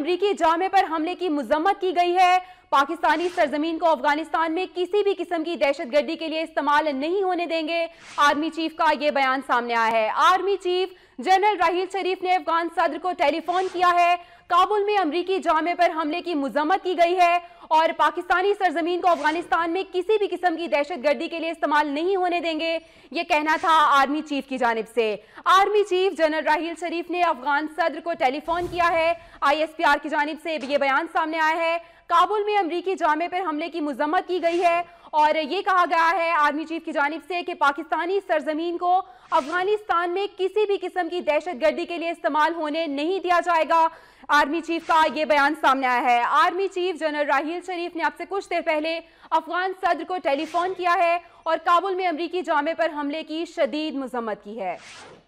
अमरीकी जामे पर हमले की मजम्मत की गई है पाकिस्तानी सरजमीन को अफगानिस्तान में किसी भी किस्म की दहशतगर्दी के लिए इस्तेमाल नहीं होने देंगे आर्मी चीफ का यह बयान सामने आया है army chief general Raheel Sharif ने अफगान सदर को टेलीफोन किया है काबुल में अमरीकी जामे पर हमले की मजम्मत की गई है और पाकिस्तानी सरजमीन को अफगानिस्तान में किसी भी किस्म की दहशतगर्दी के लिए इस्तेमाल नहीं होने देंगे ये कहना था आर्मी चीफ की जानब से army chief general Raheel Sharif ने अफगान सदर को टेलीफोन किया है आईएसपीआर की जानब से ये बयान सामने आया है काबुल में अमरीकी जामे पर हमले की मजम्मत की गई है और ये कहा गया है आर्मी चीफ की जानब से कि पाकिस्तानी सरजमीन को अफगानिस्तान में किसी भी किस्म की दहशतगर्दी के लिए इस्तेमाल होने नहीं दिया जाएगा आर्मी चीफ का ये बयान सामने आया है army chief general Raheel Sharif ने आपसे कुछ देर पहले अफगान सदर को टेलीफोन किया है और काबुल में अमरीकी जामे पर हमले की शदीद मजम्मत की है